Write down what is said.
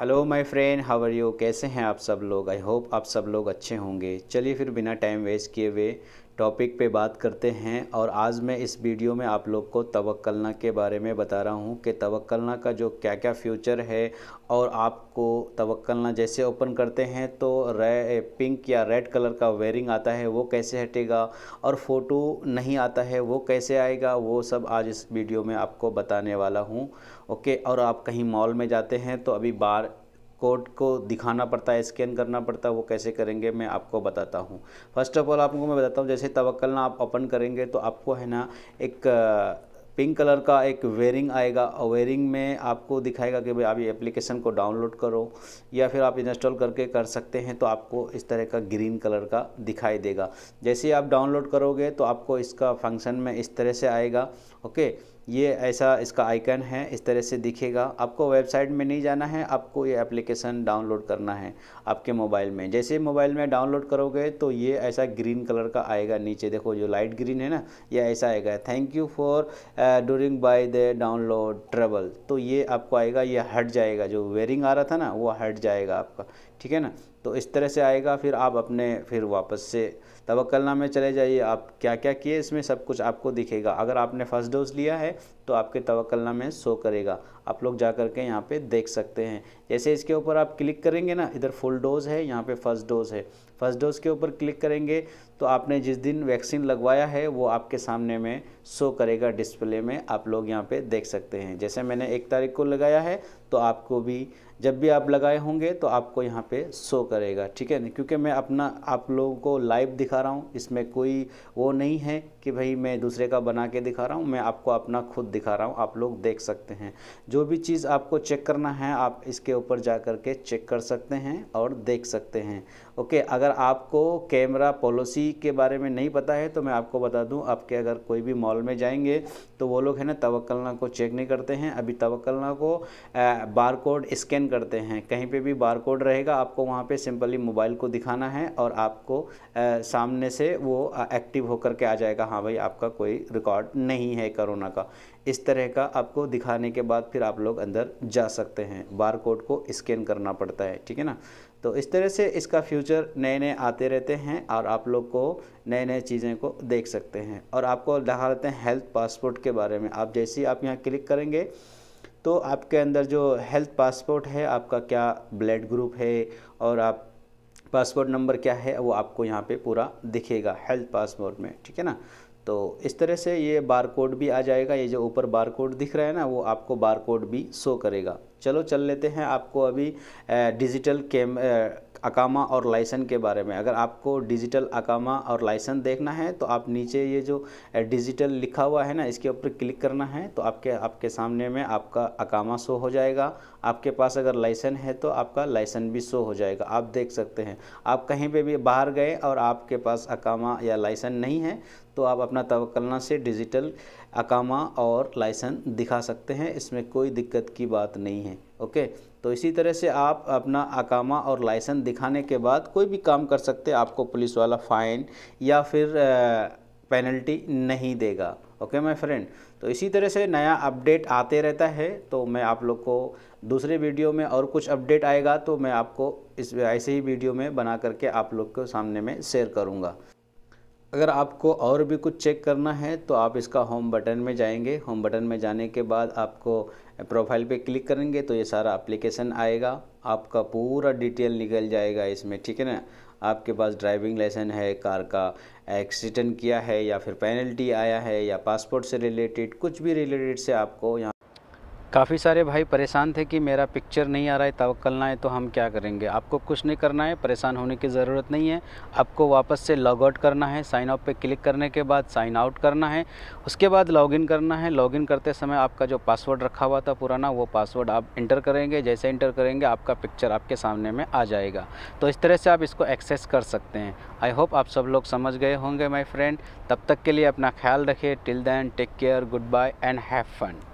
hello my friend how are you कैसे हैं आप सब लोग आई होप आप सब लोग अच्छे होंगे चलिए फिर बिना टाइम वेस्ट किए हुए वे, टॉपिक पे बात करते हैं और आज मैं इस वीडियो में आप लोग को तवक्लना के बारे में बता रहा हूँ कि तवक्लना का जो क्या क्या फ्यूचर है और आपको तवक्लना जैसे ओपन करते हैं तो रे पिंक या रेड कलर का वेयरिंग आता है वो कैसे हटेगा और फ़ोटो नहीं आता है वो कैसे आएगा वो सब आज इस वीडियो में आपको बताने वाला हूँ ओके और आप कहीं मॉल में जाते हैं तो अभी बार कोड को दिखाना पड़ता है स्कैन करना पड़ता है वो कैसे करेंगे मैं आपको बताता हूँ फर्स्ट ऑफ ऑल आपको मैं बताता हूँ जैसे तवक्लना आप ओपन करेंगे तो आपको है ना एक पिंक कलर का एक वेयरिंग आएगा और वेयरिंग में आपको दिखाएगा कि भाई आप ये एप्लीकेशन को डाउनलोड करो या फिर आप इंस्टॉल करके कर सकते हैं तो आपको इस तरह का ग्रीन कलर का दिखाई देगा जैसे आप डाउनलोड करोगे तो आपको इसका फंक्शन में इस तरह से आएगा ओके ये ऐसा इसका आइकन है इस तरह से दिखेगा आपको वेबसाइट में नहीं जाना है आपको ये एप्लीकेशन डाउनलोड करना है आपके मोबाइल में जैसे मोबाइल में डाउनलोड करोगे तो ये ऐसा ग्रीन कलर का आएगा नीचे देखो जो लाइट ग्रीन है ना ये ऐसा आएगा thank you for during by the download travel तो ये आपको आएगा ये हट जाएगा जो वेयरिंग आ रहा था ना वो हट जाएगा आपका ठीक है ना तो इस तरह से आएगा फिर आप अपने फिर वापस से तवक्लना में चले जाइए आप क्या क्या किए इसमें सब कुछ आपको दिखेगा अगर आपने फर्स्ट डोज लिया है तो आपके तवक्लना में शो करेगा आप लोग जा कर के यहाँ पे देख सकते हैं जैसे इसके ऊपर आप क्लिक करेंगे ना इधर फुल डोज़ है यहाँ पे फर्स्ट डोज़ है फर्स्ट डोज़ के ऊपर क्लिक करेंगे तो आपने जिस दिन वैक्सीन लगवाया है वो आपके सामने में शो करेगा डिस्प्ले में आप लोग यहाँ पे देख सकते हैं जैसे मैंने एक तारीख को लगाया है तो आपको भी जब भी आप लगाए होंगे तो आपको यहाँ पे शो करेगा ठीक है ना क्योंकि मैं अपना आप लोगों को लाइव दिखा रहा हूँ इसमें कोई वो नहीं है कि भाई मैं दूसरे का बना के दिखा रहा हूँ मैं आपको अपना खुद दिखा रहा हूँ आप लोग देख सकते हैं जो जो भी चीज़ आपको चेक करना है आप इसके ऊपर जा कर के चेक कर सकते हैं और देख सकते हैं ओके अगर आपको कैमरा पॉलिसी के बारे में नहीं पता है तो मैं आपको बता दूं आपके अगर कोई भी मॉल में जाएंगे तो वो लोग है ना तवक्लना को चेक नहीं करते हैं अभी तवक्लना को बार कोड स्कैन करते हैं कहीं पे भी बार कोड रहेगा आपको वहाँ पे सिंपली मोबाइल को दिखाना है और आपको आ, सामने से वो एक्टिव होकर के आ जाएगा हाँ भाई आपका कोई रिकॉर्ड नहीं है कोरोना का इस तरह का आपको दिखाने के बाद फिर आप लोग अंदर जा सकते हैं बार कोड को स्कैन करना पड़ता है ठीक है ना तो इस तरह से इसका फ्यूचर नए नए आते रहते हैं और आप लोग को नए नए चीज़ें को देख सकते हैं और आपको दिखा देते हैं हेल्थ पासपोर्ट के बारे में आप जैसे ही आप यहाँ क्लिक करेंगे तो आपके अंदर जो हेल्थ पासपोर्ट है आपका क्या ब्लड ग्रुप है और आप पासपोर्ट नंबर क्या है वो आपको यहाँ पे पूरा दिखेगा हेल्थ पासपोर्ट में ठीक है ना तो इस तरह से ये बार कोड भी आ जाएगा ये जो ऊपर बार कोड दिख रहा है ना वो आपको बार कोड भी शो करेगा चलो चल लेते हैं आपको अभी डिजिटल कैम अकामा और लाइसेंस के बारे में अगर आपको डिजिटल अकामा और लाइसेंस देखना है तो आप नीचे ये जो डिजिटल लिखा हुआ है ना इसके ऊपर क्लिक करना है तो आपके आपके सामने में आपका अकामा शो हो जाएगा आपके पास अगर लाइसेंस है तो आपका लाइसेंस भी शो हो जाएगा आप देख सकते हैं आप कहीं पे भी बाहर गए और आपके पास अकामा या लाइसेंस नहीं है तो आप अपना तवकलना से डिजिटल अकामा और लाइसेंस दिखा सकते हैं इसमें कोई दिक्कत की बात नहीं है ओके तो इसी तरह से आप अपना अकामा और लाइसेंस दिखाने के बाद कोई भी काम कर सकते हैं आपको पुलिस वाला फ़ाइन या फिर पेनल्टी नहीं देगा ओके माय फ्रेंड तो इसी तरह से नया अपडेट आते रहता है तो मैं आप लोग को दूसरे वीडियो में और कुछ अपडेट आएगा तो मैं आपको इस ऐसे ही वीडियो में बना करके आप लोग के सामने में शेयर करूँगा अगर आपको और भी कुछ चेक करना है तो आप इसका होम बटन में जाएंगे होम बटन में जाने के बाद आपको प्रोफाइल पे क्लिक करेंगे तो ये सारा एप्लीकेशन आएगा आपका पूरा डिटेल निकल जाएगा इसमें ठीक है ना आपके पास ड्राइविंग लाइसेंस है कार का एक्सीडेंट किया है या फिर पेनल्टी आया है या पासपोर्ट से रिलेटेड कुछ भी रिलेटेड से आपको यहाँ काफ़ी सारे भाई परेशान थे कि मेरा पिक्चर नहीं आ रहा है तवक्लना है तो हम क्या करेंगे आपको कुछ नहीं करना है परेशान होने की ज़रूरत नहीं है आपको वापस से लॉग आउट करना है साइन अप पे क्लिक करने के बाद साइन आउट करना है उसके बाद लॉगिन करना है लॉगिन करते समय आपका जो पासवर्ड रखा हुआ था पुराना वो पासवर्ड आप इंटर करेंगे जैसे इंटर करेंगे आपका पिक्चर आपके सामने में आ जाएगा तो इस तरह से आप इसको एक्सेस कर सकते हैं आई होप आप सब लोग समझ गए होंगे माई फ्रेंड तब तक के लिए अपना ख्याल रखिए till then take care goodbye and have fun